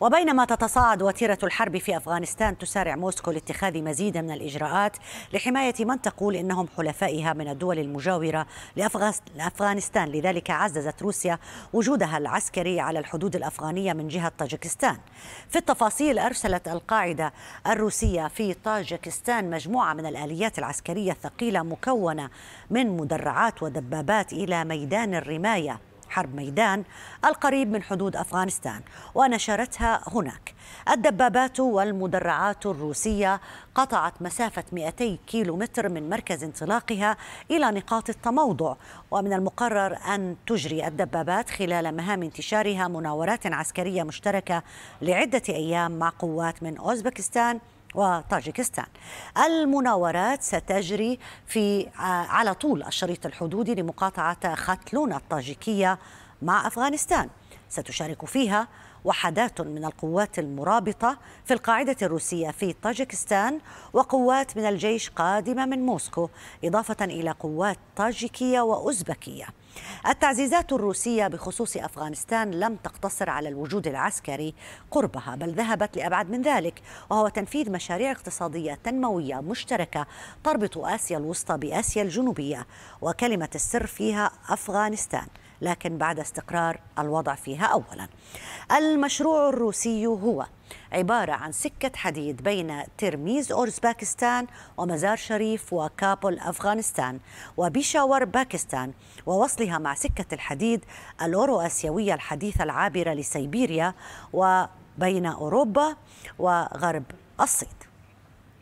وبينما تتصاعد وتيرة الحرب في أفغانستان تسارع موسكو لاتخاذ مزيد من الإجراءات لحماية من تقول إنهم حلفائها من الدول المجاورة لأفغانستان لذلك عززت روسيا وجودها العسكري على الحدود الأفغانية من جهة طاجكستان في التفاصيل أرسلت القاعدة الروسية في طاجكستان مجموعة من الآليات العسكرية الثقيلة مكونة من مدرعات ودبابات إلى ميدان الرماية حرب ميدان القريب من حدود أفغانستان ونشرتها هناك الدبابات والمدرعات الروسية قطعت مسافة 200 متر من مركز انطلاقها إلى نقاط التموضع ومن المقرر أن تجري الدبابات خلال مهام انتشارها مناورات عسكرية مشتركة لعدة أيام مع قوات من أوزبكستان وطاجكستان المناورات ستجري في آه، على طول الشريط الحدودي لمقاطعة ختلون الطاجيكية مع أفغانستان ستشارك فيها وحدات من القوات المرابطة في القاعدة الروسية في طاجكستان وقوات من الجيش قادمة من موسكو إضافة إلى قوات طاجيكية وأوزبكية التعزيزات الروسية بخصوص أفغانستان لم تقتصر على الوجود العسكري قربها بل ذهبت لأبعد من ذلك وهو تنفيذ مشاريع اقتصادية تنموية مشتركة تربط آسيا الوسطى بآسيا الجنوبية وكلمة السر فيها أفغانستان لكن بعد استقرار الوضع فيها أولا المشروع الروسي هو عبارة عن سكة حديد بين ترميز أوزباكستان ومزار شريف وكابول أفغانستان وبيشاور باكستان ووصلها مع سكة الحديد الأورو آسيوية الحديثة العابرة لسيبيريا وبين أوروبا وغرب الصين